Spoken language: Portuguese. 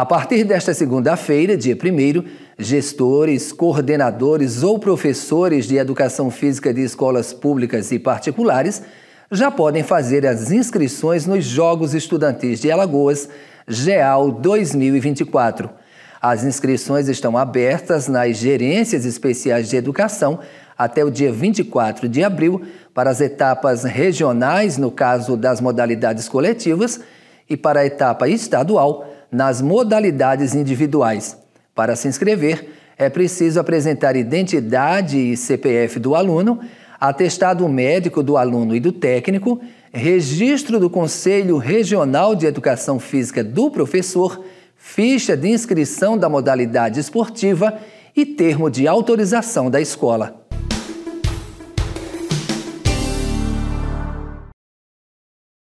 A partir desta segunda-feira, dia 1, gestores, coordenadores ou professores de educação física de escolas públicas e particulares já podem fazer as inscrições nos Jogos Estudantis de Alagoas, GEAL 2024. As inscrições estão abertas nas gerências especiais de educação até o dia 24 de abril para as etapas regionais, no caso das modalidades coletivas, e para a etapa estadual nas modalidades individuais. Para se inscrever, é preciso apresentar identidade e CPF do aluno, atestado médico do aluno e do técnico, registro do Conselho Regional de Educação Física do professor, ficha de inscrição da modalidade esportiva e termo de autorização da escola.